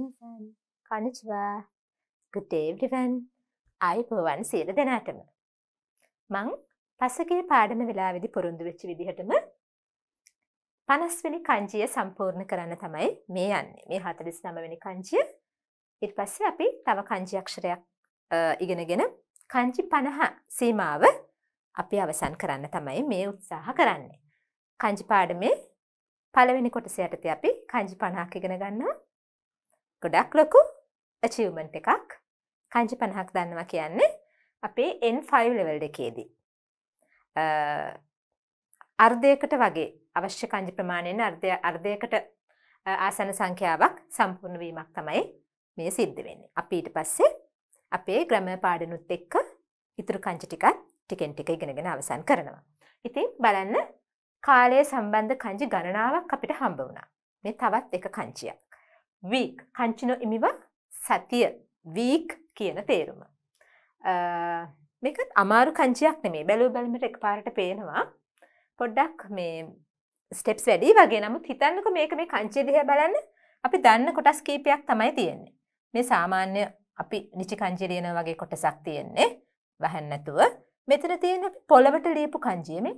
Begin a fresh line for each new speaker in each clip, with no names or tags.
වෙනසන් කනිච්වා ගුටේවරිවන් අයිපෝවන් සියල දෙනාටම. මං පසගේ පාඩම වෙලාවිදි පුරුන්දු වෙච්චි විදිහටම පනස්වනි කංජිය සම්පූර්ණ කරන්න තමයි මේ යන්න මේ හතලිස් නමවැනි කංජිය ඉට පස්සේ අපි තව කංජියක්ෂරයක් ඉගෙනගෙන කංචි පණහ සීමාව අපි අවසන් කරන්න තමයි මේ උත්සාහ කරන්නේ. කංජි පාඩමේ පළවෙනි කොටසයටති අපි කංජි පණහක් ඉගෙන ගන්නවා ගොඩක් ලොකු අචීවමන්ට් එකක් කංචි පණහක් දන්නවා කියන්නේ අපේ N5 ලෙවල් එකේදී. අර්ධයකට වගේ අවශ්‍ය කංජි ප්‍රමාණයෙන් අර්ධය අර්ධයකට ආසන සංඛ්‍යාවක් සම්පූර්ණ වීමක් තමයි මේ සිද්ධ වෙන්නේ. අපි ඊට පස්සේ අපේ ග්‍රැමර් පාඩනුත් එක්ක ඉතුරු කංචි ටිකක් ටිකෙන් ටික ඉගෙනගෙන අවසන් කරනවා. ඉතින් බලන්න කාලය සම්බන්ධ කංචි ගණනාවක් අපිට හම්බ වුණා. මේ තවත් එක කංචියක්. week කංචිනෝ ඉමිවක් සතිය week කියන තේරුම. මේකත් අමාරු කංචියක් නෙමේ බැලූ බැලමිට එක පාරට පේනවා පොඩ්ඩක් මේ ස්ටෙප්ස් වැඩි වගේ නමුත් හිතන්නක මේක මේ කංචේ දිහ බලන්න අපි දන්න කොටස් කීපයක් තමයි තියෙන්නේ. මේ සාමාන්‍ය අපි නිචි කංජිලියන වගේ කොටසක් තියෙන්නේ වැහැන්නැතුව මෙතන තියෙන පොළවට ලියපු කංජියම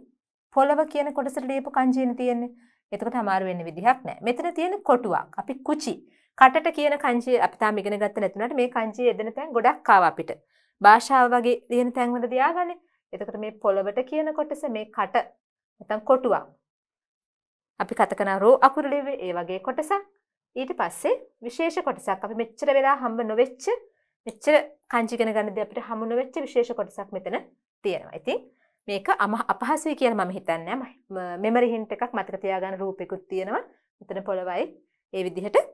පොළව කියන කොටසට ලියපු කංජීන තියෙන්නේ එතකට අමාරුවෙන්න විදිහක් නෑ මෙතන තියෙන කොටුවක් අපි කුචි කටට කියන කංචි අපි තාම ඉගෙන ගත්ත නැතුණාට මේ කංචි එදෙන තැන් ගොඩක් ආවා අපිට. භාෂාව වගේ තියෙන තැන්වල තියාගන්නේ. එතකොට මේ පොළවට කියන කොටස මේ කට නැත්නම් කොටුවක්. අපි කත කරන රෝ අකුරු ලිව්වේ ඒ වගේ කොටසක්. ඊට පස්සේ විශේෂ කොටසක් අපි මෙච්චර වෙලා හම්බ නොවෙච්ච මෙච්චර කංචි ඉගෙන ගන්නදී අපිට හමු නොවෙච්ච විශේෂ කොටසක් මෙතන තියෙනවා. ඉතින් මේක අම අපහසුයි කියලා මම හිතන්නේ මෙමරි හින්ට් එකක් මතක තියාගන්න රූපෙකුත් තියෙනවා. මෙතන පොළවයි ඒ විදිහට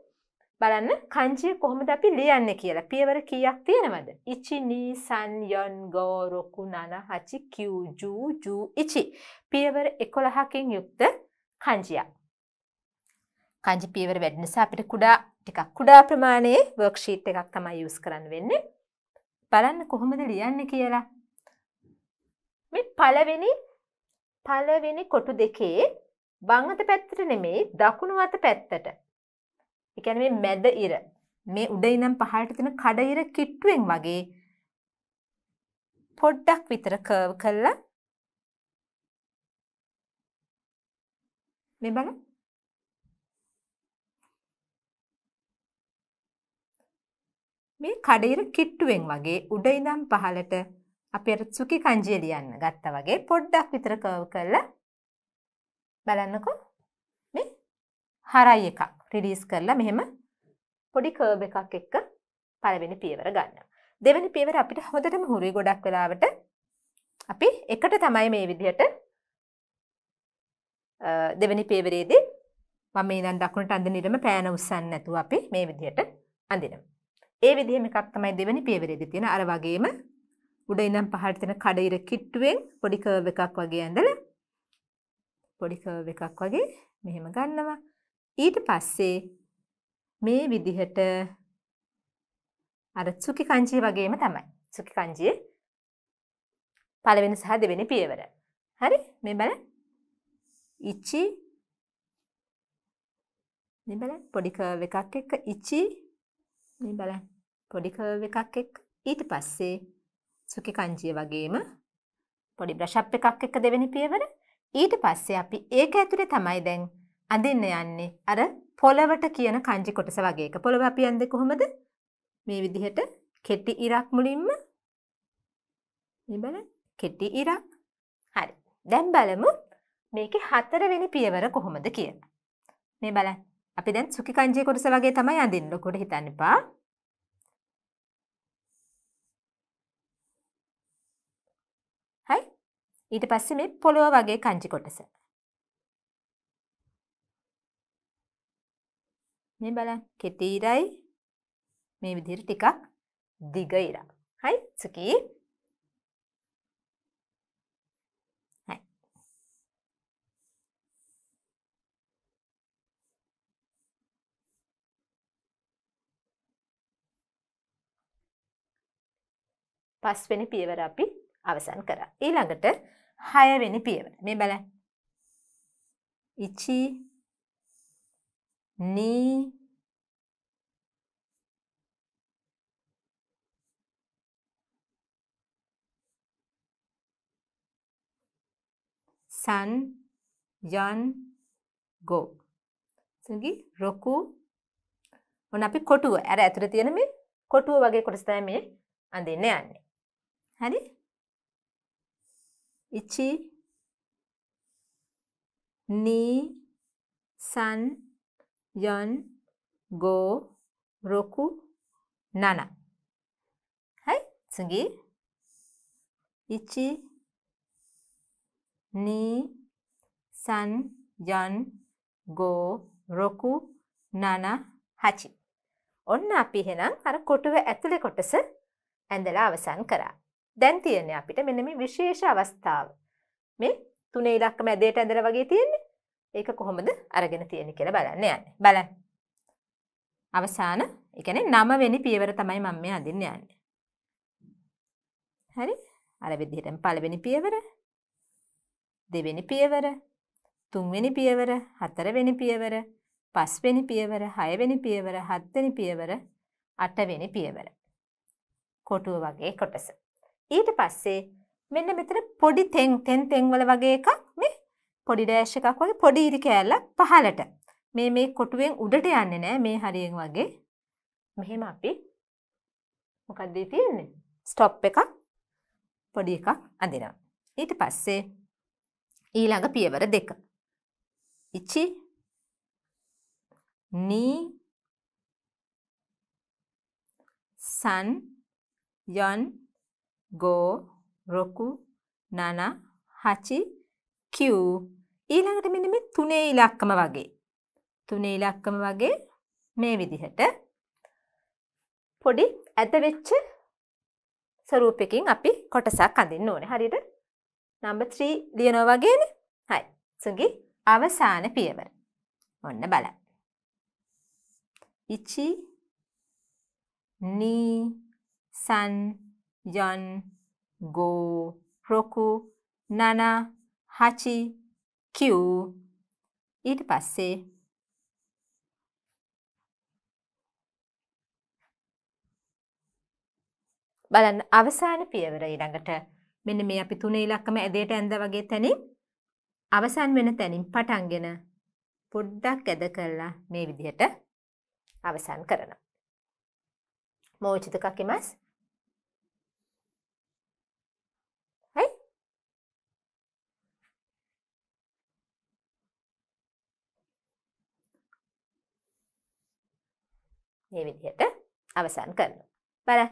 බලන්න කංචිය කොහොමද අපි ලියන්න කියලා පියවර කීයක් තියෙනවද ඉචි නී සන් යොන් ගෝ රොකු නන හචි කිව් ජූ ජූ ඉචි පියවර 11කින් යුක්ත කංචියක් කංජි පියවර වැඩි නිසා අපිට කුඩා ටිකක් කුඩා ප්‍රමාණයේ වර්ක්ෂීට් එකක් තමයි යූස් කරන්න වෙන්නේ. බලන්න කොහොමද ලියන්නේ කියලා. මේ පළවෙනි පළවෙනි කොටු දෙකේ වම් අත පැත්තට නෙමෙයි දකුණු අත පැත්තට ඒ කියන්නේ මේ මැද ඉර මේ උඩ ඉඳන් පහළට තියෙන කඩ ඉර කිට්ටුවෙන් වගේ පොඩ්ඩක් විතර කර්ව් කරලා මේ බලන්න මේ කඩිර කිට්ටුවෙන් වගේ උඩ ඉඳන් පහලට අපි අර සුකි කංජිය ලියන්න ගත්තා වගේ පොඩ්ඩක් විතර කර්ව් කරලා බලන්නකෝ මේ හරයි එකක් රිලීස් කරලා මෙහෙම පොඩි කර්බ් එකක් එක්ක පළවෙනි පියවර ගන්න. දෙවැනි පියවර අපිට හොඳටම හුරුයි ගොඩක් වෙලාවට අපි එකට තමයි මේ විදිහට දෙවැනි පියවරේදී මම මේ දැන් දකුණට අඳින ඉරම පෑන උස්සන්නේ නැතුව අපි මේ විදිහට අඳිනවා. ඒ විදිහෙම එකක් තමයි දෙවැනි පියවරේදී තියෙන අර වගේම උඩ ඉඳන් පහළට තියෙන කඩ ඉර කිට්ටුවෙන් පොඩි කර්ව් එකක් වගේ ඇඳලා පොඩි කර්ව් එකක් වගේ මෙහෙම ගන්නවා. ඊට පස්සේ මේ විදිහට අර සුකි කංචී වගේම තමයි. සුකි කංචියේ පළවෙනි සහ දෙවෙනි පියවර. හරි? මේ බලන්න. ඉචි මේ බලන්න පොඩි කර්ව් එකක් එක්ක ඉචි මේ බලන්න පොඩි කර්ව් එකක් එක්ක ඊට පස්සේ සුකි කංචිය වගේම පොඩි බ්‍රෂ් අප් එකක් එක්ක දෙවෙනි පියවර. ඊට පස්සේ අපි ඒක ඇතුලේ තමයි දැන් අඳින්න යන්නේ අර පොළවට කියන කංජි කොටස වගේ එක පොළව අපි ඇන්ද කොහොමද මේ විදිහට කෙටි ඉරක් මුලින්ම බල කෙටි ඉරක් හරි දැම් බලමු මේක හතරවෙනි පියවර කොහොමද කිය මේ බල අපි දැන් සුකි කංජය කොටස වගේ තමයි අඳින්න කොට හිතන්නපා හයි ඊට පස්සේ මේ පොළොව වගේ කංචි කොටස මේ බලන් කෙටි ඉරයි මේ විදිහට ටිකක් දිග ඉරක්. හයි සුකී. හයි. පස්වෙනි පියවර අපි අවසන් කරා. ඊළඟට හයවෙනි පියවර. මේ බලන්න. ඉචි knee, san, yan, go. සගි රොකු ඔන්න අපි කොටුව ඇර ඇතුර තියෙන මේ කොටුව වගේ කොටස්තෑ මේ අඳන්න යන්නේ. හරි ඉච්චි නී සන් යන් ගෝ රොකු නන はい次1 2 3 යන් ගෝ රොකු නන 8 ඔන්න අපි එහෙනම් අර කොටුව ඇතුලේ කොටස ඇඳලා අවසන් කරා. දැන් තියෙන්නේ අපිට මෙන්න මේ විශේෂ අවස්ථාව. මේ තුනේ ඉලක්කම ඇදේට ඇඳලා වගේ තියෙන ඒක කොහොමද අරගෙන තියෙන කියලා බලන්න යන්නේ. බලන්න. අවසාන, ඒ කියන්නේ 9 වෙනි පියවර තමයි මම මේ අඳින්න යන්නේ. හරි? අර විදිහටම පළවෙනි පියවර, දෙවෙනි පියවර, තුන්වෙනි පියවර, හතරවෙනි පියවර, පස්වෙනි පියවර, හයවෙනි පියවර, හත්වෙනි පියවර, අටවෙනි පියවර. කොටුව වගේ කොටස. ඊට පස්සේ මෙන්න මෙතන පොඩි තෙන් තෙන් තෙන් වල වගේ එකක් පොඩි ඩෑශ් එකක් වගේ පොඩි ඉරි කෑල්ලක් පහලට මේ මේ කොටුවෙන් උඩට යන්න නෑ මේ හරියෙන් වගේ මෙහෙම අපි මොකක්දී තියෙන්නේ ස්ටොප් එකක් පොඩි එකක් අඳිනවා ඊට පස්සේ ඊළඟ පියවර දෙක ඉචි නී සන් යොන් ගෝ රොකු නන හචි කිව් ඊළඟට මෙන්න මේ තුනේ ඉලක්කම වගේ. තුනේ ඉලක්කම වගේ මේ විදිහට පොඩි ඇද වෙච්ච ස්වරූපයකින් අපි කොටසක් අඳින්න ඕනේ. හරියට නම්බර් 3 ලියනවා වගේනේ. හයි. සුඟි අවසාන පියවර. ඔන්න බලන්න. ඉචි නී සන් යන් ගෝ රොකු නන හචි Q ඊට පස්සේ බලන්න අවසාන පියවර ඊළඟට මෙන්න මේ අපි තුන ඉලක්කම ඇදේට ඇඳ වගේ තැනින් අවසන් වෙන තැනින් පටන්ගෙන පොඩ්ඩක් ඇද කරලා මේ විදිහට අවසන් කරනවා. මෝචිත කකිමස් මේ විදිහට අවසන් කරනවා. බලන්න.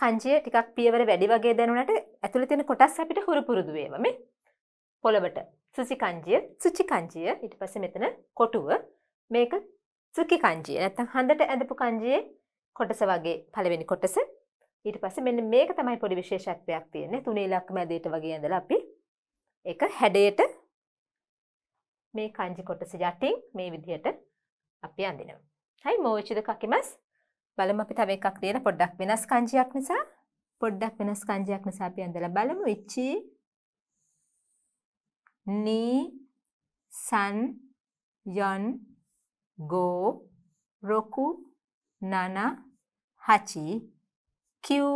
කංජය ටිකක් පියවර වැඩි වගේ දැනුණට ඇතුළේ තියෙන කොටස් අපිට හුරු පුරුදු වේවා මේ. පොළවට සුචි කංජය, සුචි කංජය ඊට පස්සේ මෙතන කොටුව මේක සුකි කංජය. නැත්තම් හඳට ඇඳපු කංජයේ කොටස වගේ පළවෙනි කොටස. ඊට පස්සේ මෙන්න මේක තමයි පොඩි විශේෂත්වයක් තියෙන්නේ. තුනේ ඉලක්ක මැදේට වගේ ඇඳලා අපි ඒක හැඩයට මේ කංජි කොටස යටින් මේ විදිහට අපි අඳිනවා. හයි මෝචි දෙකක් එමස් බලමු අපි තව එකක් දෙන පොඩ්ඩක් වෙනස් කංජියක් නිසා පොඩ්ඩක් වෙනස් කංජියක් නිසා අපි ඇඳලා බලමු ඉච්චි නී සන් යන් ගෝ රොකු නන හචි කියු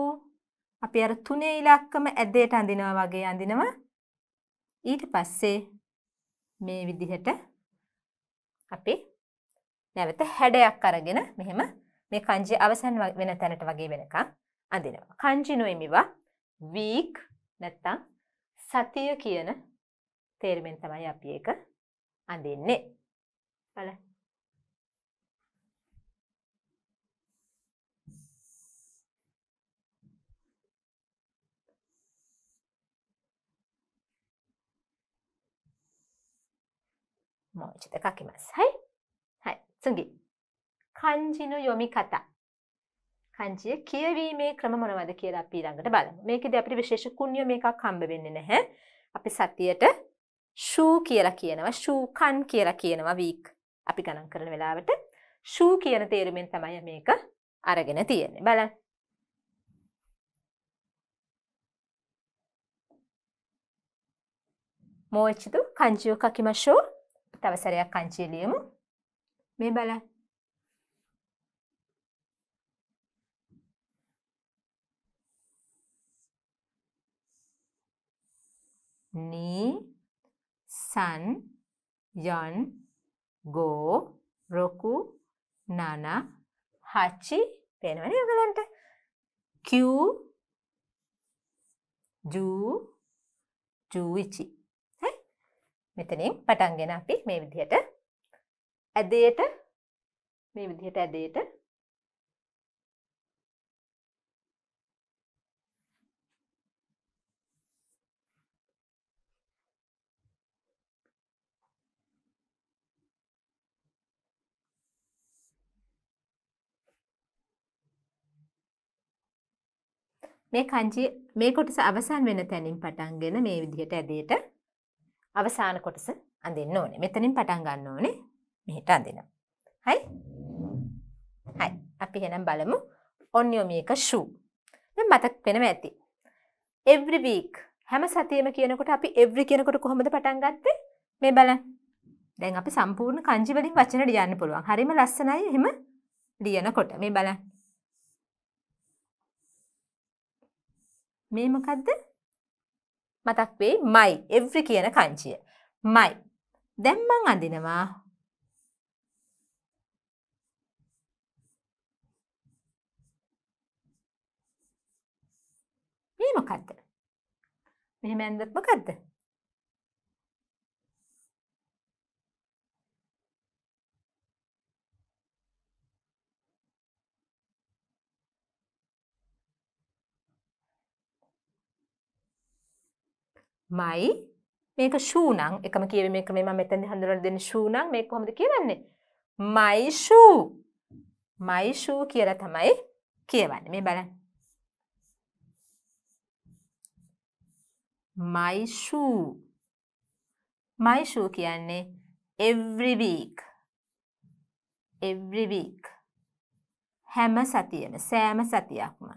අපි අර තුනේ ඉලක්කම ඇදේට අඳිනවා වගේ අඳිනවා ඊට පස්සේ මේ විදිහට අපේ නැවත හැඩයක් අරගෙන මෙහෙම මේ කංජය අවසන් වෙන තැනට වගේ වෙනකම් අඳිනවා. කංජි නොයමිවා වීක් නැත්තම් සතිය කියන තේරුමෙන් තමයි අපි ඒක අඳින්නේ. බලන්න. もう一度書きます。はい。次、漢字の読み方。漢字 කියවීමේ ක්‍රම මොනවද කියලා අපි ඊළඟට බලමු. මේකෙදි අපිට විශේෂ කුණ්‍යම එකක් හම්බ වෙන්නේ නැහැ. අපි සතියට ෂූ කියලා කියනවා, ෂූකන් කියලා කියනවා වීක්. අපි ගණන් කරන වෙලාවට ෂූ කියන තේරුමෙන් තමයි මේක අරගෙන තියෙන්නේ. බලන්න. මෝ එච්චිදු කංචියෝ කකිමශෝ තවසරයක් කංචිය ලියමු මේ බලන්න නී සන් යන් ගෝ රොකු නන හච්චි පේනවනේ ඔයගලන්ට කියූ ජූ ජූවිචි මෙතනින් පටන්ගෙන අපි මේ විදිහට ඇදේට මේ විදිහට ඇදේට මේ කංචි මේ කොටස අවසන් වෙන තැනින් පටන්ගෙන මේ විදිහට ඇදේට අවසාන කොටස අඳින්න ඕනේ. මෙතනින් පටන් ගන්න ඕනේ. මෙහිට අඳිනවා. හයි? හයි. අපි එහෙනම් බලමු ඔන්න යොමියක shoe. දැන් මතක් වෙනව ඇති. every week හැම සතියෙම කියනකොට අපි every කියනකොට කොහොමද පටන් ගත්තේ? මේ බලන්න. දැන් අපි සම්පූර්ණ කංජි වලින් වචන ලියන්න පුළුවන්. හරිම ලස්සනයි එහෙම ලියනකොට. මේ බලන්න. මේ මොකද්ද? මතක් වෙයි මයි every කියන කංචිය. මයි. දැන් මං අඳිනවා ඒ මොකක්ද මෙහෙම ඇන්දත් මොකක්ද මයි මේක ශූනං එකම කියව මේ ක්‍රමේ මම මෙතෙන්දි හඳුනන දෙන්නේ ශූනං මේක කොහොමද කියවන්නේ මයි ශූ මයි ශූ කියලා තමයි කියවන්නේ මේ බලන්න my shoe. My shoe කියන්නේ every week. every week. හැම සතියෙම සෑම සතියක්ම.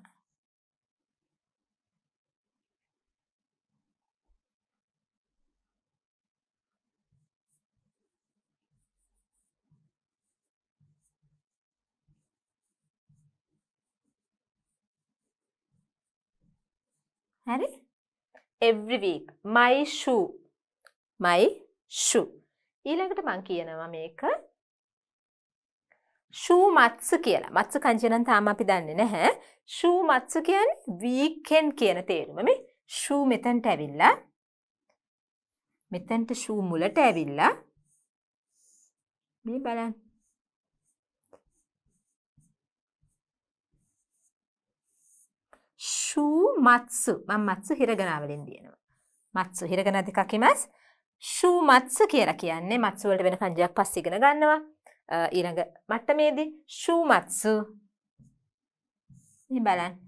හරි every week. My shoe. My shoe. ඊළඟට මං කියනවා මේක ෂූ මත්ස කියලා මත්ස කංචනන් තාම අපි දන්නේ නැහැ ෂූ මත්ස කියන් වීකෙන් කියන තේරුම මේ ෂූ මෙතැන්ට ඇවිල්ලා මෙතැන්ට ෂූ මුලට ඇවිල්ලා මේ බලන් ශූ මත්සු මං මත්සු හිරගනාවලින් දියනවා. මත්සු හිරගන දෙකකිමස් ශූ මත්ස කියලා කියන්නේ මත්සුවලට වෙන කංජයක් පස්සිගෙන ගන්නවා. ඊළඟ මට්ටමේදී ශූ මත්සු බලන්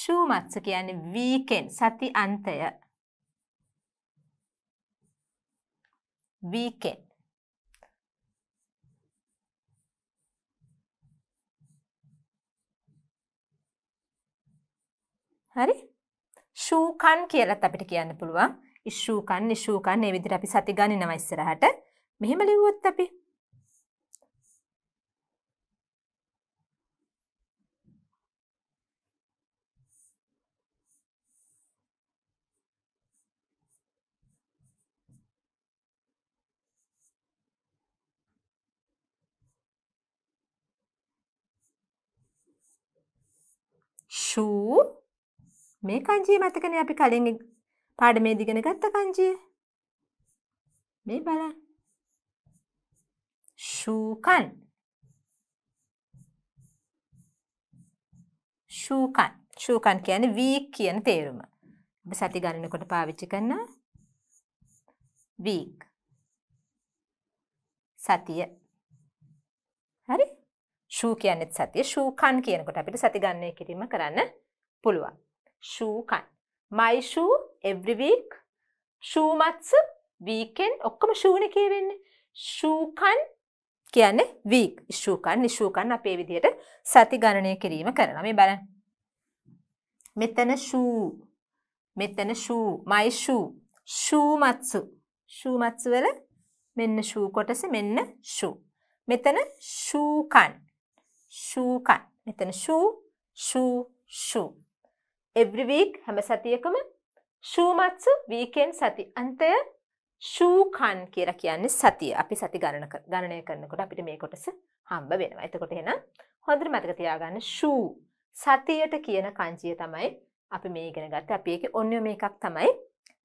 ශූ මත්ස කියන්නේ වීකෙන් සති අන්තය වීකෙන් හරි ශූකන් කියලත් අපිට කියන්න පුළුවන් ඉශූකන් නිශූකන් ඒ විදිහට අපි සති ගණනව ඉස්සරහට මෙහෙම ලිව්වොත් අපි ශූ මේ කංජිය මතකන අපි කලින් පාඩමේ දිගෙන ගත්ත කංජිය මේ බලන්න ශූකන් ශූකන් ශූකන් කියන වීක් කියන තේරුම ඔබ සති ගණනකොට පාවිච්චි කරන වීක් සතිය හරි ශූ කියන්නෙත් සතිය ශූකන් කියනකොට අපිට සති ගණනය කිරීම කරන්න පුළුවන් ෂූකන්. මයි ෂූ එවරි වීක් ෂූමත්ස වීකෙන් ඔක්කොම ෂූන කියවෙන්නේ. ෂූකන් කියන්නේ වීක් ෂූකන් නිෂූකන් අපේ විදිහට සති ගණනය කිරීම කරනවා. මේ බලන්න. මෙතන ෂූ මෙතන ෂූ මයි ෂූ ෂූමත්සු ෂූමත්සු වල මෙන්න ෂූ කොටස මෙන්න ෂූ මෙතන ෂූකන් ෂූකන් මෙතන ෂූ ෂූ ෂූ එවරිවීක් හැම සතියකම ශූමත්ස වීකෙන් සති අන්තය ශූකන් කියර කියන්නේ සතිය අපි සති ගණන ගණනය කරනකොට අපිට මේ කොටස හම්බ වෙනවා එතකොට එන හොඳර මතක තියාගන්න ශූ සතියට කියන කංචිය තමයි අපි මේ ඉගෙන ගත්ත අපි එක ඔන්න මේ එකක් තමයි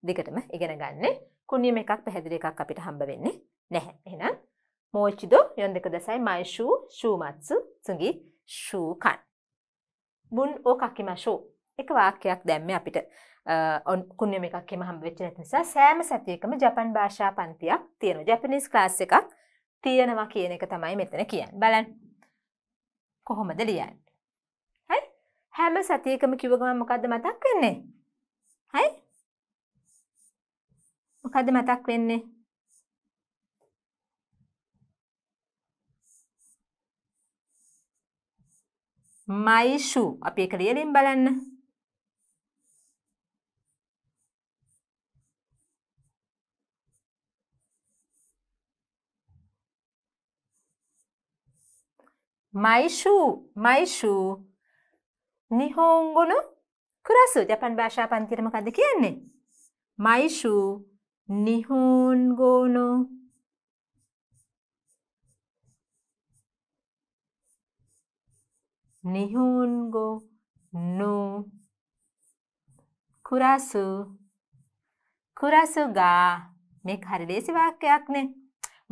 දිගටම ඉගෙන ගන්න කුණියම එකක් පැහැදිලි එකක් අපිට හම්බ වෙන්නේ නැහැ එහෙනම් මෝචිදෝ යොන් දෙක දසයි මයි ශූ ශූමත්සු සුගි ශූකන් මුන් ඕ කකිමශෝ එක වාක්‍යයක් දැම්ම අපිට ඔන් කුණ්‍යම එකක්ම හම් වෙච්ච නැති නිසා සෑම සතියකම ජපන් භාෂා පන්තියක් තියෙන ජැපනිස් ක්ලාස් එකක් තියෙනවා කියන එක තමයි මෙතන කියන්න බලන් කොහොමද ලියන් හයි හැම සතියකම කිවගම මොකක්ද මතක් වෙන්නේ හයි මොකද මතක් වෙන්නේ මයිෂු අපි එක ලියලින් බලන්න මයිෂූ මයිෂූ නිහෝංගොනු කුරසු ජපන් භාෂා පන්තිරම කද කියන්නේ. මයිෂූ නිහෝන්ගෝනු නිහෝන්ගෝ නෝ කුරසු කුරසුගා මේ හරිදේසි වාක්‍යයක්නේ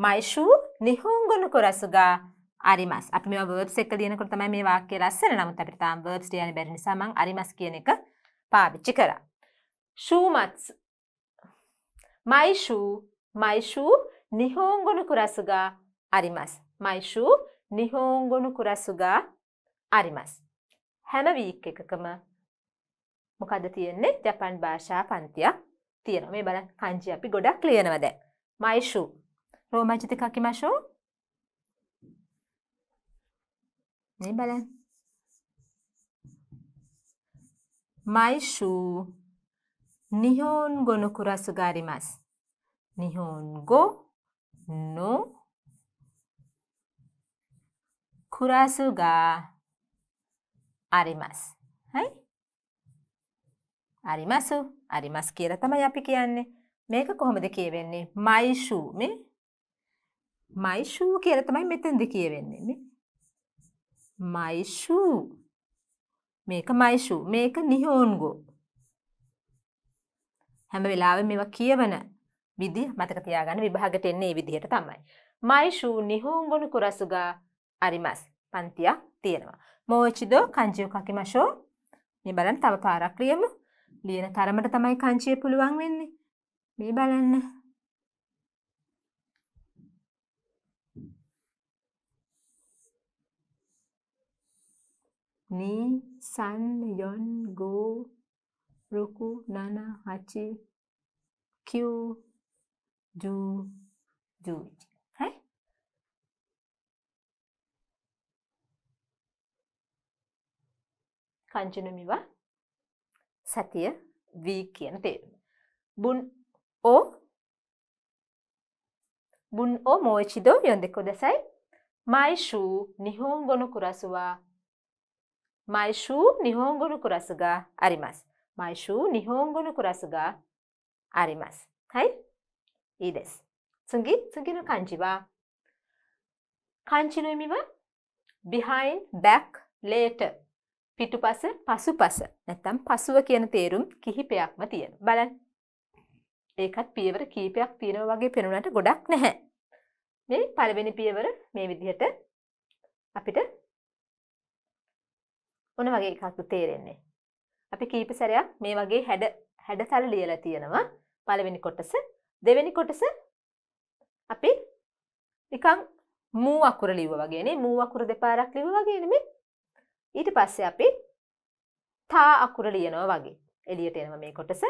මයිෂූ නිහෝංගොනු කුරසුගා අරිමස් අපි මේ verbs එක ලියනකොට තමයි මේ වාක්‍ය ලස්සන. නමුත් අපිට තාම verbs ලියන්න බැරි නිසා මම අරිමස් කියන එක පාවිච්චි කරා. shoes my shoe my shoe nihongo no kurasu ga arimasu. my shoe nihongo no kurasu ga arimasu. හැම වීක් එකකම මොකද තියෙන්නේ ජපන් භාෂා පන්තියක් තියෙනවා. මේ බලන්න කංජි අපි ගොඩක් ලියනවා දැන්. my shoe. රෝමජිත කකිමෂෝ මේ බලන්න. මයිෂු නිහොන් ගොනු කුරසුගාරිමස්. නිහොන් ගෝ නෝ කුරසුගා අරිමස්. හයි? අරිමසු අරිමස් කියලා තමයි අපි කියන්නේ. මේක කොහොමද කියවෙන්නේ? මයිෂු මේ මයිෂූ කියල තමයි මෙතන්ද කියවෙන්නේ මයිෂූ මේක මයිෂූ මේක නිහෝන්ගෝ හැම වෙලාවෙම මේවා කියවන විදිහ මතක තියාගන්න විභාගට එන්නේ ඒ විදිහට තමයි. මයිෂූ නිහෝන්ගොනු කුරසුගා අරිමස් පන්තියක් තියෙනවා. මෝචිදෝ කංචියෝ කකිමශෝ මේ බලන්න තව පාරක් ලියමු. ලියන තරමට තමයි කංචිය පුළුවන් වෙන්නේ. මේ බලන්න. ni, san, yon, go, roku, nana, hachi, kyu, ju, juji. はい。漢字の実は සතිය වී කියන තේරුම. බුන් ඕ බුන් ඕ මෝචිදෝ යොන්දෙකෝ දසයි මයිෂූ නිහෝන් ගොනු කුරසුවා 毎週日本語のクラスがあります。毎週日本語のクラスがあります。はい。いいです。次、次の漢字は、漢字の意味は、behind, back, later. පිටු පස පසු පස නැත්තම් පසුව කියන තේරුම් කිහිපයක්ම තියෙන බලන් ඒකත් පියවර කීපයක් තියෙනව වගේ පෙනුනට ගොඩක් නැහැ මේ පළවෙනි පියවර මේ විදිහට අපිට ඔන වගේ එකක් තේරෙන්නේ. අපි කීප සැරයක් මේ වගේ හැඩ හැඩතල ලියලා තියෙනවා. පළවෙනි කොටස, දෙවෙනි කොටස අපි නිකන් මූ අකුර ලිව්වා වගේනේ. මූ අකුර දෙපාරක් ලිව්වා වගේනේ මේ. ඊට පස්සේ අපි තා අකුර ලියනවා වගේ. එළියට එනවා මේ කොටස.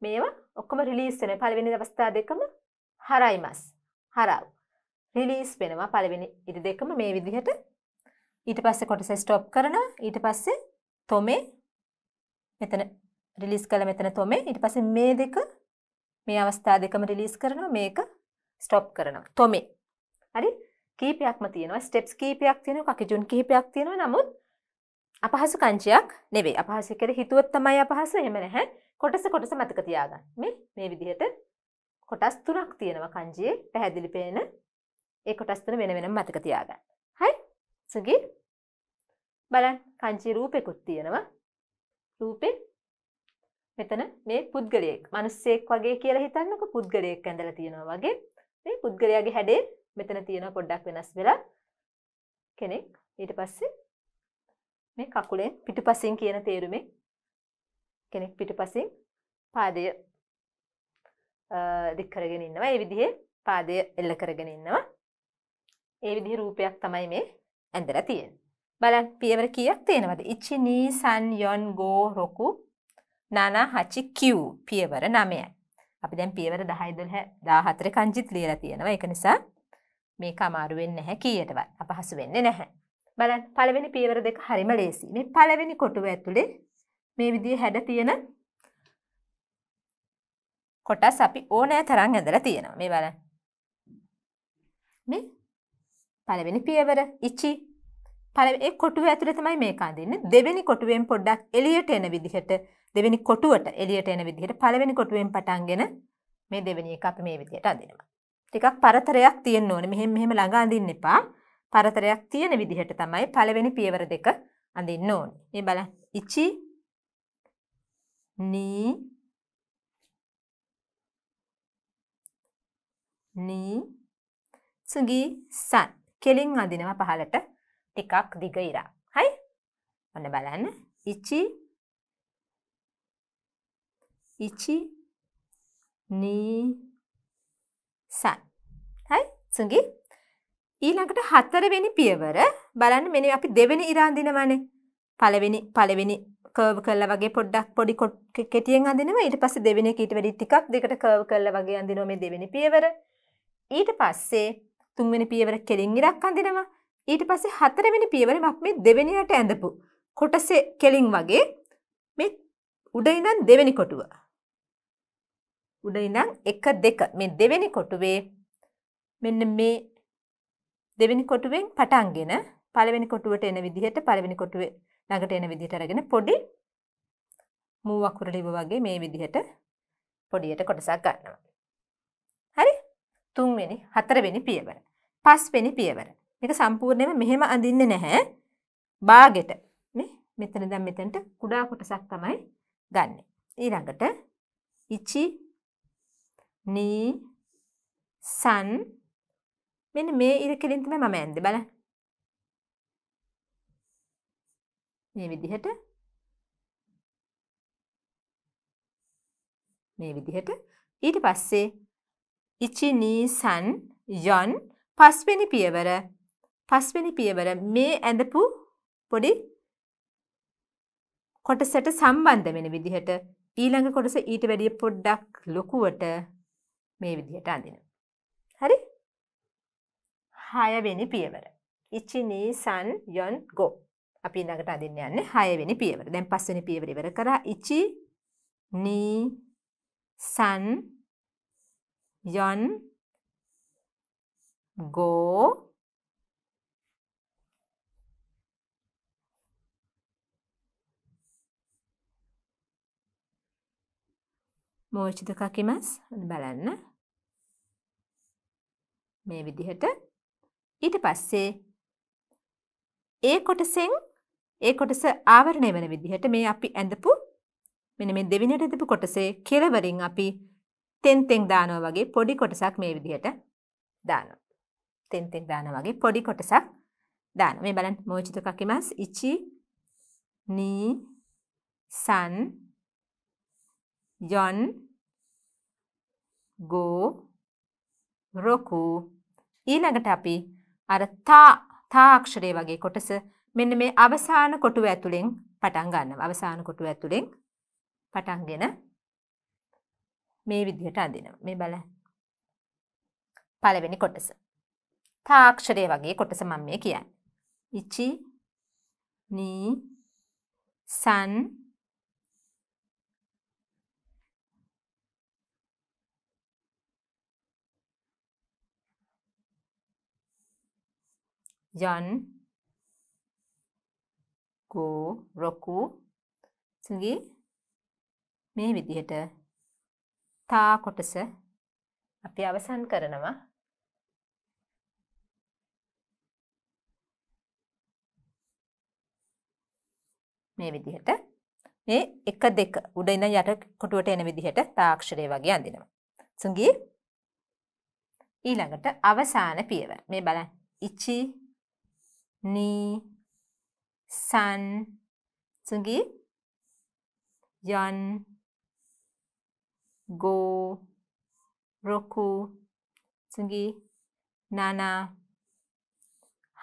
මේවා ඔක්කොම රිලීස් වෙනවා. පළවෙනි අවස්ථා දෙකම හරයිමස්. හරව්. රිලීස් වෙනවා පළවෙනි ඉරි දෙකම මේ විදිහට ඊට පස්සේ කොටස ස්ටොප් කරනවා ඊට පස්සේ තොමේ මෙතන රිලීස් කළා මෙතන තොමේ ඊට පස්සේ මේ දෙක මේ අවස්ථා දෙකම රිලීස් කරනවා මේක ස්ටොප් කරනවා තොමේ හරි කීපයක්ම තියෙනවා ස්ටෙප්ස් කීපයක් තියෙනවා කකිජුන් කීපයක් තියෙනවා නමුත් අපහසු කංචයක් නෙවෙයි අපහසු කියලා හිතුවොත් තමයි අපහසු එහෙම නැහැ කොටස කොටස මතක තියාගන්න මේ මේ විදිහට කොටස් තුනක් තියෙනවා කංජියේ පැහැදිලි පේන ඒ කොටස් තුන වෙන වෙනම මතක තියාගන්න සගේ බලන් කංචි රූපෙකුත් තියෙනවා රූපෙ මෙතන මේ පුද්ගලයෙක් මනුස්සෙක් වගේ කියලා හිතන්නක පුද්ගලයෙක් ඇඳලා තියෙනවා වගේ මේ පුද්ගලයාගේ හැඩේ මෙතන තියෙන පොඩ්ඩක් වෙනස් වෙලා කෙනෙක් ඊට පස්සේ මේ කකුලෙන් පිටුපසින් කියන තේරුමේ කෙනෙක් පිටුපසින් පාදය දික් කරගෙන ඉන්නවා ඒ විදිහේ පාදය එල්ල කරගෙන ඉන්නවා ඒ විදිහ රූපයක් තමයි මේ ඇඳලා තියෙන. බලන් පියවර කීයක් තියෙනවද? ඉචිනී සන් යොන් ගෝ රොකු නානා හචි කිව් පියවර 9යි. අපි දැන් පියවර 10 12 14 කංජිත් ලියලා තියෙනවා. ඒක නිසා මේක අමාරු වෙන්නේ නැහැ කීයටවත්. අපහසු වෙන්නේ නැහැ. බලන්න පළවෙනි පියවර දෙක හරිම ලේසි. මේ පළවෙනි කොටුව ඇතුලේ මේ විදිහේ හැඩ තියෙන කොටස් අපි ඕනෑ තරම් ඇඳලා තියෙනවා. මේ බලන්න. මේ පළවෙනි පියවර ඉචි පළවෙනි කොටුව ඇතුලේ තමයි මේක අඳින්නේ දෙවෙනි කොටුවෙන් පොඩ්ඩක් එළියට එන විදිහට දෙවෙනි කොටුවට එළියට එන විදිහට පළවෙනි කොටුවෙන් පටන්ගෙන මේ දෙවෙනි එක අපි මේ විදිහට අඳිනවා ටිකක් පරතරයක් තියෙන්න ඕනේ මෙහෙම මෙහෙම ළඟ අඳින්න එපා පරතරයක් තියෙන විදිහට තමයි පළවෙනි පියවර දෙක අඳින්න ඕනේ මේ බලන්න ඉචි නී නී සුගී සත් කෙලින් අදිනවා පහලට ටිකක් දිග ඉරා. හයි? ඔන්න බලන්න. ඉචි ඉචි නී සන්. හයි? සුඟි. ඊළඟට හතරවෙනි පියවර බලන්න මෙන්න අපි දෙවෙනි ඉරා අඳිනවනේ. පළවෙනි පළවෙනි කර්ව් කරලා වගේ පොඩ්ඩක් පොඩි කෙටියෙන් අඳිනවා ඊට පස්සේ දෙවෙනි එක ඊට වැඩි ටිකක් දෙකට කර්ව් කරලා වගේ අඳිනවා මේ දෙවෙනි පියවර ඊට පස්සේ තුන්වෙනි පියවර කෙලින් ඉරක් අඳිනවා. ඊට පස්සේ හතරවෙනි පියවර මේ දෙවෙනියට ඇඳපු කොටසේ කෙලින් වගේ මේ උඩ ඉඳන් දෙවෙනි කොටුව. උඩ ඉඳන් 1 2 මේ දෙවෙනි කොටුවේ මෙන්න මේ දෙවෙනි කොටුවෙන් පටන්ගෙන පළවෙනි කොටුවට එන විදිහට පළවෙනි කොටුවේ ළඟට එන විදිහට අරගෙන පොඩි මූ වකුරු ලිව වගේ මේ විදිහට පොඩියට කොටසක් ගන්නවා. තුන්වෙනි හතරවෙනි පියවර. පස්වෙනි පියවර. මේක සම්පූර්ණයෙන්ම මෙහෙම අඳින්නේ නැහැ. බාගෙට. මේ මෙතන දැන් මෙතනට කුඩා කොටසක් තමයි ගන්න. ඊළඟට ඉචි නී සන් මෙන්න මේ ඉරකලින් තමයි මම ඇන්දේ බලන්න. මේ විදිහට මේ විදිහට ඊට පස්සේ ඉචිනී සන් යොන් පස්වෙනි පියවර පස්වෙනි පියවර මේ ඇඳපු පොඩි කොටසට සම්බන්ධ වෙන විදිහට ඊළඟ කොටස ඊට වැඩිය පොඩ්ඩක් ලොකුවට මේ විදිහට අඳින. හරි? හයවෙනි පියවර. ඉචිනී සන් යොන් ගෝ. අපි ඊළඟට අඳින්න යන්නේ හයවෙනි පියවර. දැන් පස්වෙනි පියවර ඉවර කරා. ඉචි නී සන් යන් ගෝ මෝචිත කකිමස් බලන්න මේ විදිහට ඊට පස්සේ ඒ කොටසෙන් ඒ කොටස ආවරණය වෙන විදිහට මේ අපි ඇඳපු මෙන්න මේ දෙවිනට ඇඳපු කොටසේ කෙළවරින් අපි තෙන් තෙන් දානවා වගේ පොඩි කොටසක් මේ විදිහට දානවා. තෙන් තෙන් දානවා වගේ පොඩි කොටසක් දානවා. මේ බලන්න මොචිත කකිමස් ඉචි නී සන් යොන් ගෝ රොකු ඊළඟට අපි අර තා තා අක්ෂරය වගේ කොටස මෙන්න මේ අවසාන කොටුව ඇතුලෙන් පටන් ගන්නවා. අවසාන කොටුව ඇතුලෙන් පටන්ගෙන මේ විදිහට අඳිනවා. මේ බලන්න. පළවෙනි කොටස. තාක්ෂරය වගේ කොටස මම මේ කියන්නේ. ඉචි නී සන් යන් ගෝ රොකු සඟී මේ විදිහට තා කොටස අපි අවසන් කරනවා මේ විදිහට මේ එක දෙක උඩ ඉඳන් යට කොටුවට එන විදිහට තාක්ෂරය වගේ අඳිනවා. සුංගී ඊළඟට අවසාන පියවර. මේ බලන්න. ඉචි නී සන් සුංගී යන් go, roku, tsungi, nana,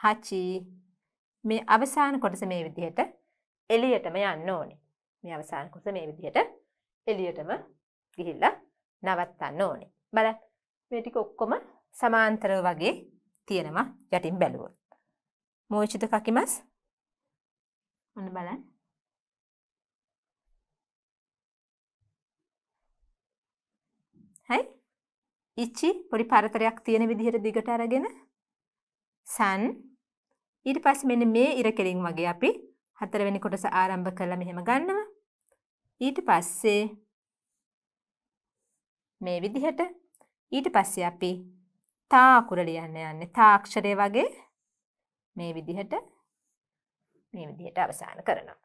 hachi මේ අවසාන කොටස මේ විදිහට එළියටම යන්න ඕනේ. මේ අවසාන කොටස මේ විදිහට එළියටම ගිහිල්ලා නවත්තන්න ඕනේ. බලන්න මේ ටික ඔක්කොම සමාන්තරව වගේ තියෙනවා යටින් බැලුවොත්. මොචිත කකිමස් ඔන්න බලන්න හයි ඉච්චි පොඩි පරතරයක් තියෙන විදිහට දිගට අරගෙන සන් ඊට පස්සේ මෙන්න මේ ඉර කෙලින් වගේ අපි හතරවෙනි කොටස ආරම්භ කරලා මෙහෙම ගන්නවා ඊට පස්සේ මේ විදිහට ඊට පස්සේ අපි තා අකුර ලියන්න යන්නේ තා අක්ෂරය වගේ මේ විදිහට මේ විදිහට අවසන් කරනවා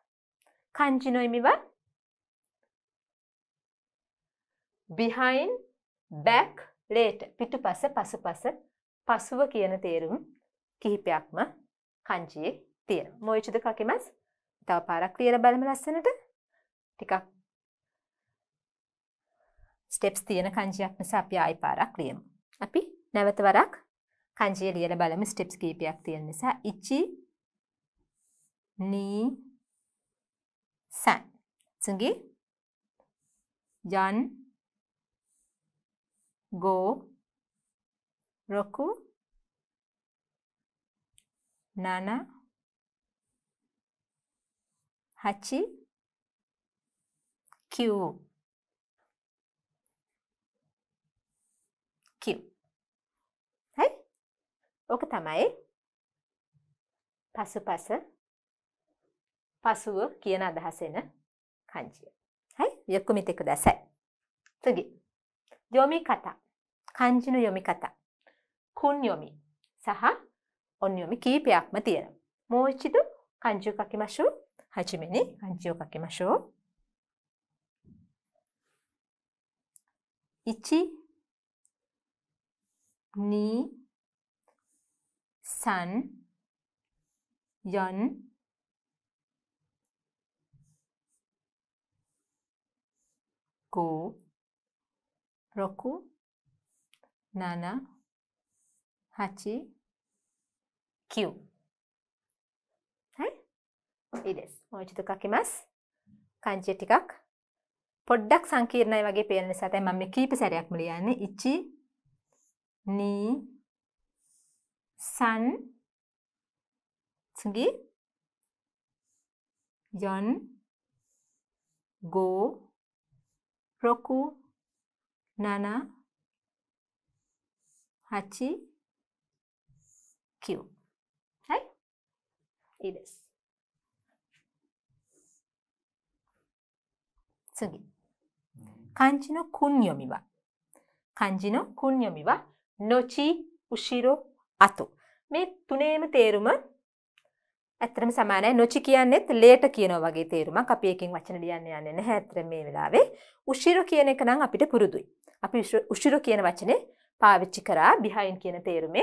kanji no imiwa behind back late පිටුපස පසුපස පසුව කියන තේරුම් කිහිපයක්ම කංජියේ තියෙන. මොයිචුද කකිමස්? තව පාරක් ලියලා බලමු ලස්සනට. ටිකක් ස්ටෙප්ස් තියෙන කංජියක් නිසා අපි ආයි පාරක් ලියමු. අපි නැවත වරක් කංජිය ලියලා බලමු ස්ටෙප්ස් කීපයක් තියෙන නිසා ඉචි නී සන්. සුංගි ජන් go, roku, nana, hachi, kyu, kyu. はい。奥多へ。パスパス。パス消えなだせな感じ。はい。よく見てください。次。読み方。漢字の読み方。訓読み。さは、音読みキーペアマティアもう一度漢字を書きましょう。はじめに漢字を書きましょう。一、二、三、四、五、六、Nana, Hachi, Q. Hai, ides. Mau cito kaki mas? Kanji tikak. Podak sangkir naik lagi pilihan di sate mami kip seriak mulyani. Ichi, ni, san, Sugi, yon, go, roku, nana, H Q. Right? It is. 次。漢字の訓読みは漢字の訓読みは後、後 අතු. මේ තුනේම තේරුම ඇතරම සමානයි නොචි කියන්නෙත් ලේට කියනෝ වගේ තේරුමක් අපි එකකින් වචන ලියන්න යන්නේ නැහැ ඇතර මේ වෙලාවේ උෂිරු කියන එක නම් අපිට පුරුදුයි. අපි උෂිරු කියන වචනේ පාවිච්චි කරා බිහයින් කියන තේරුමේ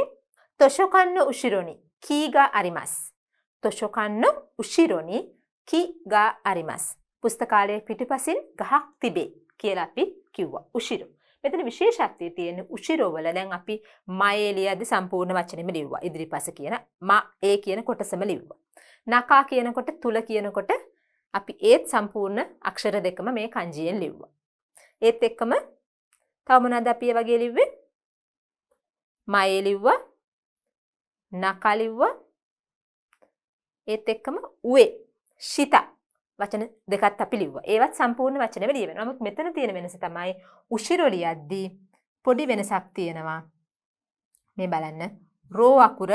තොෂොකන්න උශිරොනි කීගා අරිමස්. තොෂොකන්න උශිරොනි කීගා අරිමස්. පුස්තකාලය පිටිපසින් ගහක් තිබේ කියලා අපි කිව්වා උශිරු. මෙතන විශේෂත්වය තියෙන උශිරෝවල දැන් අපි මයේලියද සම්පූර්ණ වචනෙම ලිව්වා ඉදිරිපස කියන ම ඒ කියන කොටසම ලිව්වා. නකා කියනකොට තුල කියනකොට අපි ඒත් සම්පූර්ණ අක්ෂර දෙකම මේ කංජියෙන් ලිව්වා. ඒත් එක්කම තවමනද අපිය වගේ ලිව්වේ මයලිව්ව නකලිව්ව ඒත් එක්කම උවේ ශිත වචන දෙකත් අපි ලිව්වා. ඒවත් සම්පූර්ණ වචනෙම ලියවෙනවා. නමුත් මෙතන තියෙන වෙනස තමයි උෂිර ලියද්දී පොඩි වෙනසක් තියෙනවා. මේ බලන්න රෝ අකුර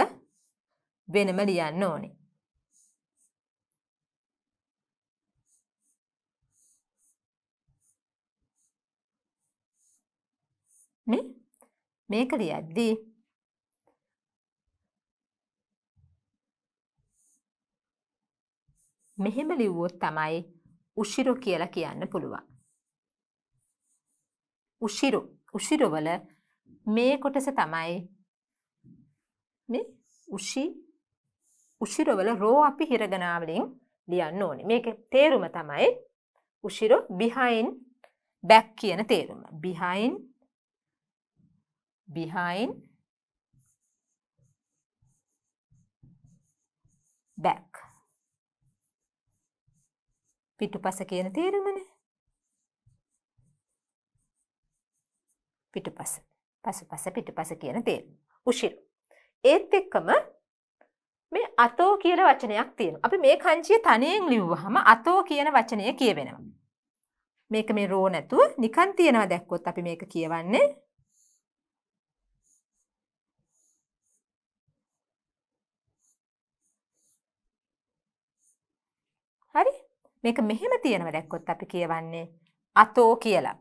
වෙනම ලියන්න ඕනේ. මේ මේක ලියද්දී මෙහෙම ලිව්වොත් තමයි උෂිරු කියලා කියන්න පුළුවන්. උෂිරු උෂිරුවල මේ කොටස තමයි මේ උෂි උෂිරවල රෝ අපි හිරගනාවලින් ලියන්න ඕනේ. මේක තේරුම තමයි උෂිරෝ behind back කියන තේරුම. behind behind, back. පිටුපස කියන තේරුමනේ. පිටුපස. පසුපස පිටුපස කියන තේරුම. උෂිරු. ඒත් එක්කම මේ අතෝ කියන වචනයක් තියෙනවා. අපි මේ කංචිය තනියෙන් ලිව්වහම අතෝ කියන වචනය කියවෙනවා. මේක මේ රෝ නැතුව නිකන් තියනවා දැක්කොත් අපි මේක කියවන්නේ මේක මෙහෙම තියෙනව දැක්කොත් අපි කියවන්නේ අතෝ කියලා.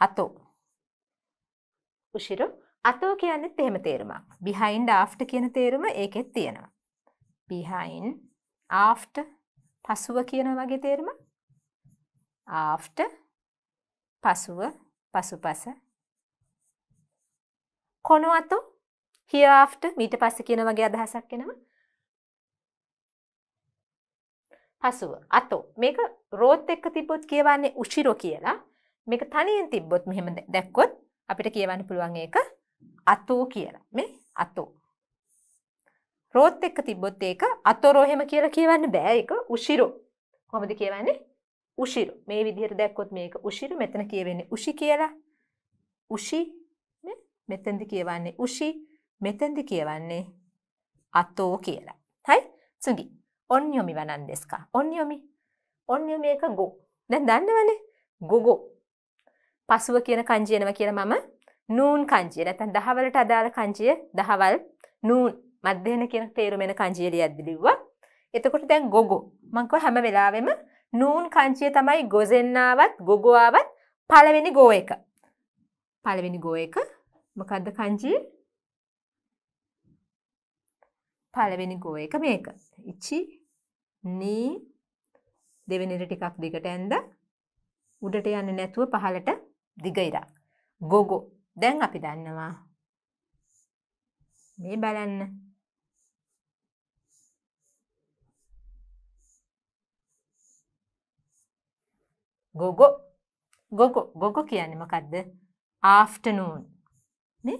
අතෝ. උෂිරු අතෝ කියන්නේත් එහෙම තේරුමක්. behind after කියන තේරුම ඒකෙත් තියෙනවා. behind after පසුව කියන වගේ තේරුම after පසුව පසුපස කොන අතෝ hereafter මීට පස්සේ කියන වගේ අදහසක් එනවා. හසුව. අතෝ මේක රෝත් එක්ක තිබොත් කියවන්නේ උෂිරෝ කියලා මේක තනියෙන් තිබ්බොත් මෙහෙම දැක්කොත් අපිට කියවන්න පුළුවන් ඒක අතෝ කියලා. මේ අතෝ. රෝත් එක්ක තිබ්බොත් ඒක අතෝරෝ එහෙම කියලා කියවන්න බෑ ඒක උෂිරෝ. කොහොමද කියවන්නේ? උෂිරු. මේ විදිහට දැක්කොත් මේක උෂිරු මෙතන කියවෙන්නේ උෂි කියලා. උෂි මෙතෙන්ද කියවන්නේ උෂි මෙතෙන්ද කියවන්නේ අතෝ කියලා. හයි? සුගී ඔන්යොමි වනන් දෙස්කා ඔන්යොමි ඔන්යොමි එක ගෝ දැන් දන්නවනේ ගොගෝ පසුව කියන කංජයනව කියන මම නූන් කංජය නැතන් දහවලට අදාළ කංජය දහවල් නූන් මධ්‍යන කියන තේරුමෙන කංජියලිය ඇදදිලිව්වා එතකොට දැන් ගොගෝ මංකව හැම වෙලාවෙම නූන් කංචිය තමයි ගොසෙන්නාවත් ගොගොආවත් පළවෙනි ගෝ එක පළවෙනි ගෝ එක මොකක්ද කංචිය පළවෙනි ගෝ එක මේක ඉච්චි නී දෙවෙනිට ටිකක් දිගට ඇන්ද උඩට යන්න නැතුව පහලට දිග ඉරක්. ගොගෝ දැන් අපි දන්නවා. මේ බලන්න. ගොගෝ ගොගෝ ගොගෝ කියන්නේ මොකද්ද? afternoon. නේ?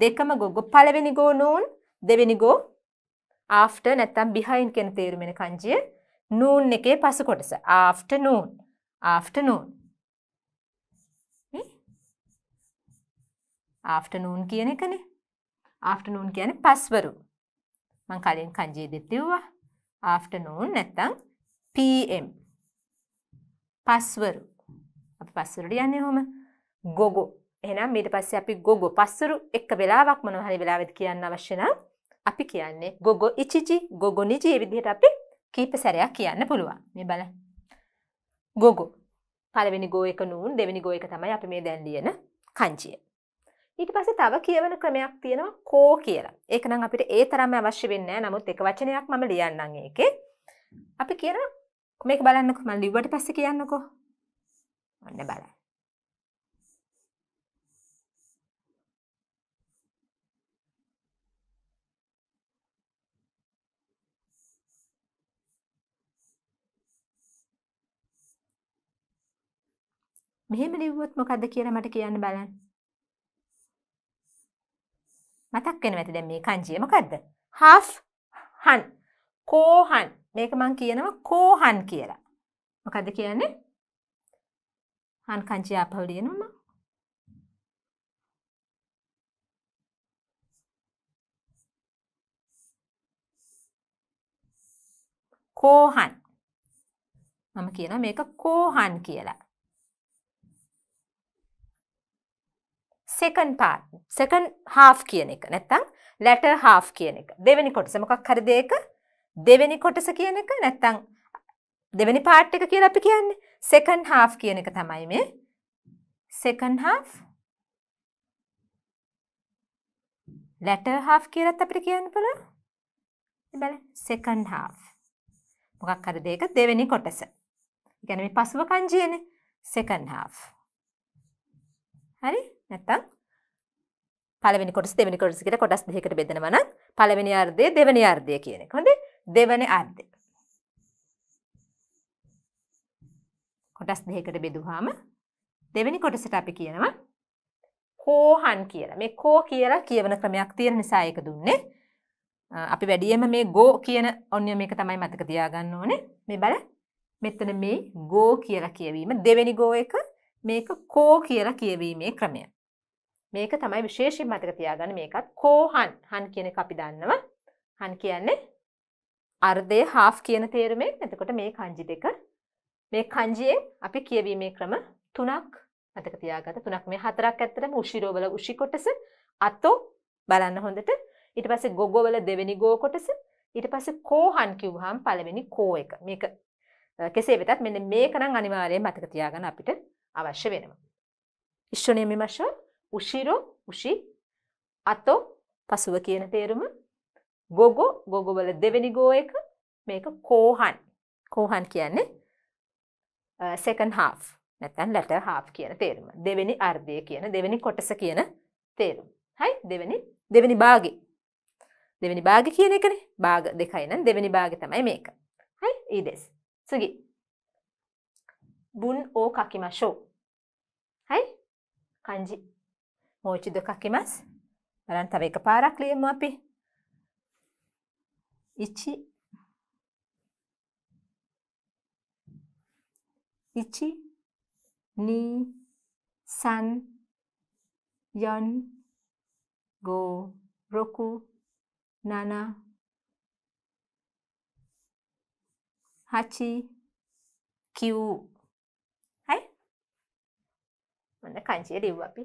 දෙකම ගොගෝ පළවෙනි ගෝ නූන් දෙවෙනි ගෝ after නැත්තම් behind කියන තේරුම වෙන kanjiය noon එකේ පසු කොටස. afternoon afternoon afternoon කියන එකනේ. afternoon කියන්නේ පස්වරු. මං කලින් kanjiය දෙත් තියුවා. afternoon නැත්තම් pm පස්වරු අපි පස්වරුට යන්නේ හොම ගොගෝ එහෙනම් ඊට පස්සේ අපි ගොගෝ පස්වරු එක වෙලාවක් මොනවා හරි වෙලාවෙත් කියන්න අවශ්‍ය නම් අපි කියන්නේ ගොගො ඉචිචි ගොගො නිජී විදිහට අපි කීප සැරයක් කියන්න පුළුවන් මේ බල ගොගො පළවෙනි ගෝ එක නූන් දෙවෙනි ගෝ එක තමයි අපි මේ දැන් ලියන කංචිය ඊට පස්සේ තව කියවන ක්‍රමයක් තියෙනවා කෝ කියලා ඒක නම් අපිට ඒ තරම්ම අවශ්‍ය වෙන්නේ නැහැ නමුත් එක වචනයක් මම ලියන්නම් ඒකේ අපි කියනවා මේක බලන්නකෝ මම ලිව්වට පස්සේ කියන්නකෝ ඔන්න බලන්න මෙහෙම ලිව්වොත් මොකද්ද කියලා මට කියන්න බලන්න. මතක් වෙනවා ඇති දැන් මේ කංජිය මොකද්ද? half han kohan මේක මම කියනවා kohan කියලා. මොකද්ද කියන්නේ? han කංජිය අපහු ලියනවා කෝහන් මම කියනවා මේක කෝහන් කියලා සෙකන් පාට් සකන් හා් කියන එක නැත්තං ලැට හා් කියන එක දෙවැනි කොටස මොකක් හරිදයක දෙවැනි කොටස කියන එක නැත්තං දෙවැනි පාට් එක කියලා අපි කියන්නේ සෙකන් හා් කියන එක තමයි මේ සෙකන් හා් ලැට හා් කියලත් අපිට කියන්න පුළ බල සෙකන් හා් මොකක් හරි දෙක දෙවෙනි කොටස ගැන පසුව කංජයන සෙකන් හා් හරි නැත්තම් පළවෙනි කොටස දෙවෙනි කොටස කියලා කොටස් දෙකකට බෙදෙනවා නම් පළවෙනි අර්ධය දෙවෙනි අර්ධය කියන එක. හොඳේ? දෙවෙනි අර්ධය. කොටස් දෙකකට බෙදුවාම දෙවෙනි කොටසට අපි කියනවා කෝහන් කියලා. මේ කෝ කියලා කියවන ක්‍රමයක් තියෙන නිසා ඒක දුන්නේ. අපි වැඩියෙන්ම මේ ගෝ කියන ඔන්න මේක තමයි මතක තියාගන්න ඕනේ. මේ බල මෙතන මේ ගෝ කියලා කියවීම දෙවෙනි ගෝ එක මේක කෝ කියලා කියවීමේ ක්‍රමය. මේක තමයි විශේෂයෙන් මතක තියාගන්න මේකත් කෝහන් හන් කියන එක අපි දන්නව හන් කියන්නේ අර්ධය හාෆ් කියන තේරුමේ එතකොට මේ කංජි දෙක මේ කංජියෙන් අපි කියවීමේ ක්‍රම තුනක් මතක තියාගත තුනක් මේ හතරක් ඇත්තටම උෂිරෝවල උෂි කොටස අතෝ බලන්න හොඳට ඊට පස්සේ ගොගෝවල දෙවෙනි ගෝ කොටස ඊට පස්සේ කෝහන් කිව්වහම පළවෙනි කෝ එක මේක කෙසේ වෙතත් මෙන්න මේක නම් අනිවාර්යයෙන් මතක තියාගන්න අපිට අවශ්‍ය වෙනවා. ඉෂ්වනේ මෙමශා උෂිරෝ උෂි අතෝ පසුව කියන තේරුම ගොගෝ ගොගොවල දෙවෙනි ගෝ එක මේක කෝහන් කෝහන් කියන්නේ සෙකන් හා නැතැන් ලට හා් කියන තේරුම දෙවෙනි අර්ධය කියන දෙවෙනි කොටස කියන තේරුම් හයි දෙවෙනි දෙවෙනි බාග දෙවෙනි බාග කියන එකන බාග දෙකයින දෙවෙනි බාග තමයි මේක හයි ඒදෙස් සුගි බුන් ඕ කකිමශෝ හයි කංජි Mau cedok kaki mas, barang tabai ke para klaim api. Ichi, ichi, ni, san, yon, go, roku, nana, hachi, kiwu, hai, mana kan cedek mua api.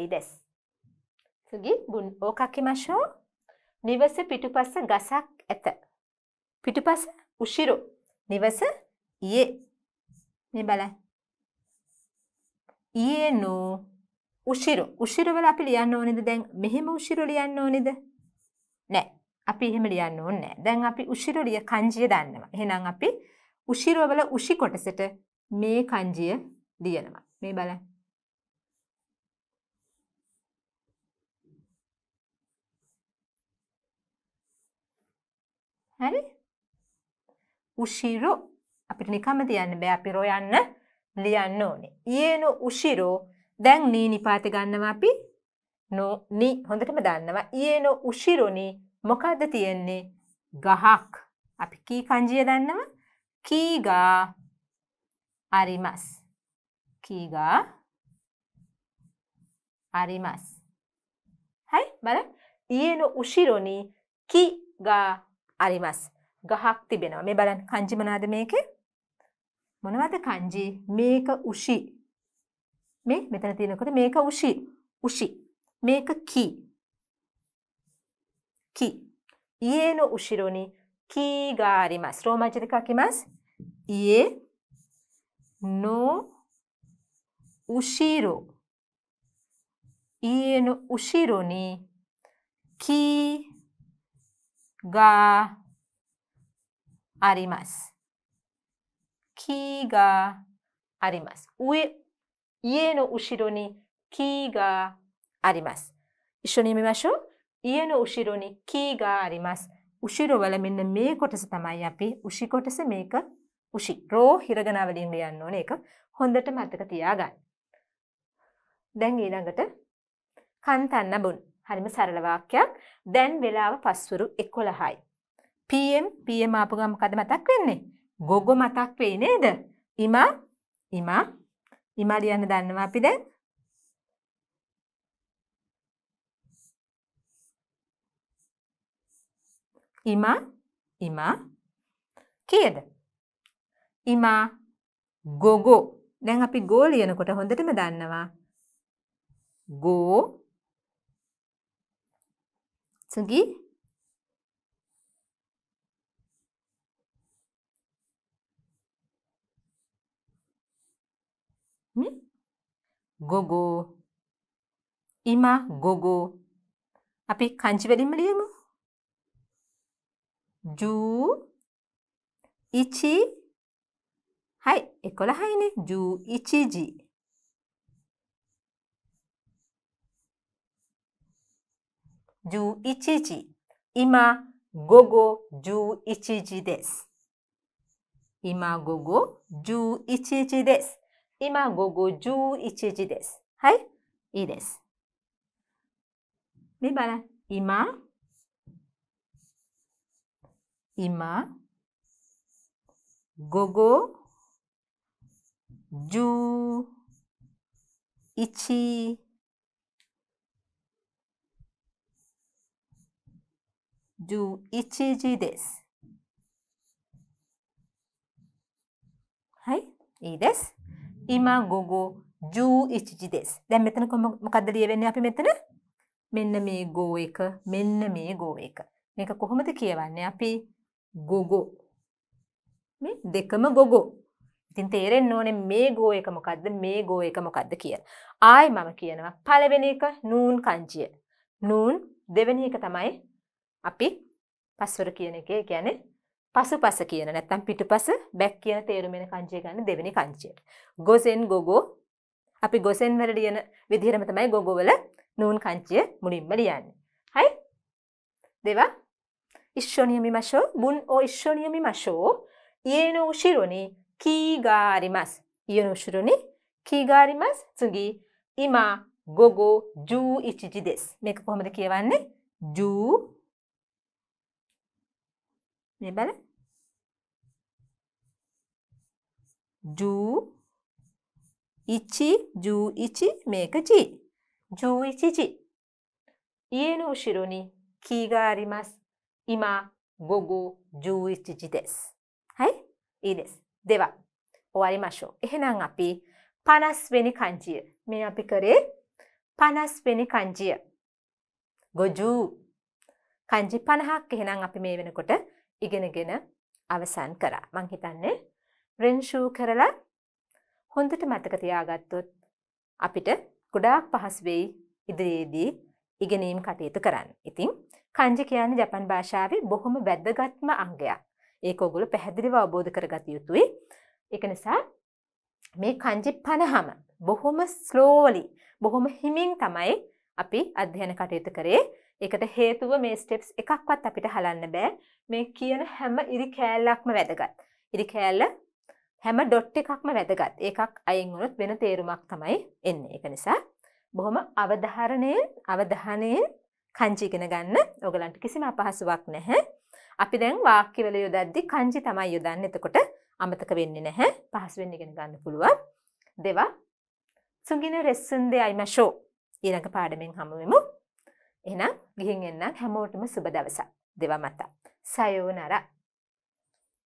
いです。次、文を書きましょう。නිවස පිටුපස ගසක් ඇත. පිටුපස උසිරු. නිවස ඊයේ. මේ බලන්න. ඊයේ නෝ උසිරු. උසිරු වල අපි ලියන්න ඕනේද දැන්? මෙහෙම උසිරු ලියන්න ඕනේද? නෑ. අපි එහෙම ලියන්න ඕනේ නෑ. දැන් අපි උසිරු ලිය kanjiය දන්නවා. එහෙනම් අපි උසිරු වල උසි කොටසට මේ kanjiය ලියනවා. මේ බලන්න. හරි උශිරු අපිට නිකම තියන්න බෑ අපි රොයන්න ලියන්න ඕනේ. ඒනු උශිරෝ දැන් නී නිපාත ගන්නවා අපි නි හොඳටම දන්නවා ඒනු උශිරුනි මොකක්ද තියෙන්නේ ගහක් අපි කී කංජිය දන්නවා කීගා අරිමස් කීගා අරිමස් හයි බල ඒනු උශිරුනි කිගා අරිමස් ගහක් තිබෙනවා. මේ බලන්න කංජි මොනවද මේකේ? මොනවද කංජි? මේක උෂි. මේ මෙතන තියෙනකොට මේක උෂි. උෂි. මේක කි. කි. ඊේ no උෂිරෝ ni කී ගාරිමස්. රෝමජ දෙකක් කිමස්? ඊේ no උෂිරෝ. ඊේ no උෂිරෝ ni කී があります。木があります。上、家の後ろに木があります。一緒に見ましょう。家の後ろに木があります。උශිර වල මෙන්න මේ කොටස තමයි අපි උෂි කොටස මේක උෂි රෝ හිරගනා වලින් ලියන්න ඕනේ ඒක හොඳට මතක තියාගන්න. දැන් ඊළඟට කන්තන්න බොන්න. හරිම සරල වාක්‍යයක්. දැන් වෙලාව පස්වරු 11යි. PM PM ආපු ගම මොකද මතක් වෙන්නේ? ගොගො මතක් වෙයි නේද? ඉමා ඉමා ඉමා ලියන්න දන්නවා අපි දැන්. ඉමා ඉමා කීයද? ඉමා ගොගො දැන් අපි ගෝ ලියනකොට හොඳටම දන්නවා. ගෝ 次。ん午後。今、午後。අපි කංචි ව ල ි න ්はい、え、こらはいね、11時。11時。今、午後11時です。今、午後11時です。今、午後11時です。はい。いいです。で、ばら、今、今、午後十、一、do ECG です。はい、いいです。今午後11時です. දැන් මෙතන මොකක්ද ලියවෙන්නේ අපි මෙතන? මෙන්න මේ ගෝ එක, මෙන්න මේ ගෝ එක. මේක කොහොමද කියවන්නේ? අපි ගොගෝ. මේ දෙකම ගොගෝ. ඉතින් තේරෙන්න ඕනේ මේ ගෝ එක මොකද්ද? මේ ගෝ එක මොකද්ද කියලා. ආයි මම කියනවා පළවෙනි එක නූන් කංචිය. නූන් දෙවෙනි එක තමයි අපි පස්වර කියන එකේ කියන්නේ පසුපස කියන නැත්නම් පිටුපස බැක් කියන තේරුම වෙන කංජය ගන්න දෙවෙනි කංජය. ගොසෙන් ගොගෝ අපි ගොසෙන් වල ලියන විදිහටම තමයි ගොගෝ වල නූන් කංචය මුලින්ම ලියන්නේ. හයි? දෙවා ඉෂ්ෂෝනියමි මෂෝ බුන් ඕ ඉෂ්ෂෝනියමි මෂෝ ඊනෝ උෂිරොනි කීගාරිමස් ඊනෝ උෂිරොනි කීගාරිමස් සුගි ඉමා ගොගෝ ජූ ඉචිජි දෙස් මේක කොහොමද කියවන්නේ ජූ මේ බල ජූ ඉච්චි ජූ ඉචි මේක ජී ජූ ඉචිචි ඊයනෝ ශිරෝනි කීගාරිමස් ඉමා ගොගෝ ජූ ඉචිචි දෙස් හයි ඊ දෙස් දෙවා ඔවරිමශෝ එහෙනම් අපි පනස් වෙනි කංජිය මේ අපි කරේ පනස් වෙනි කංජිය ගොජූ කංජි පණහක් එහෙනම් අපි මේ වෙනකොට ඉගෙනගෙන අවසන් කරා. මං හිතන්නේ රෙන්ෂූ කරලා හොඳට මතක තියාගත්තොත් අපිට ගොඩාක් පහසු වෙයි ඉදිරියේදී ඉගෙනීම් කටයුතු කරන්න. ඉතින් කංජි කියන්නේ ජපන් භාෂාවේ බොහොම වැදගත්ම අංගයක්. ඒක ඔගොල්ලෝ පැහැදිලිව අවබෝධ කරගත යුතුයි. ඒක නිසා මේ කංජි 50ම බොහොම ස්ලෝලි බොහොම හිමින් තමයි අපි අධ්‍යයන කටයුතු කරේ. ඒකට හේතුව මේ ස්ටෙප්ස් එකක්වත් අපිට හලන්න බෑ මේ කියන හැම ඉරි කෑල්ලක්ම වැදගත් ඉරි කෑල්ල හැම ඩොට් එකක්ම වැදගත් ඒකක් අයින් වුණොත් වෙන තේරුමක් තමයි එන්න එක නිසා බොහොම අවධාරණයෙන් අවධානයෙන් කංචි ඉගෙන ගන්න ඔගලන්ට කිසිම අපහසුවක් නැහැ අපි දැන් වාක්‍යවල යොදද්දි කංචි තමයි යොදන්නේ එතකොට අමතක වෙන්නේ නැහැ පහසු වෙන්න ඉගෙන ගන්න පුළුවන් දෙවා සුගින රෙස්සුන්දේ අයිමෂෝ ඊළඟ පාඩමෙන් හමු වෙමු එහෙනම් ගිහින් එන්නත් හැමෝටම සුබ දවසක්. දෙවමතා. සයෝනරා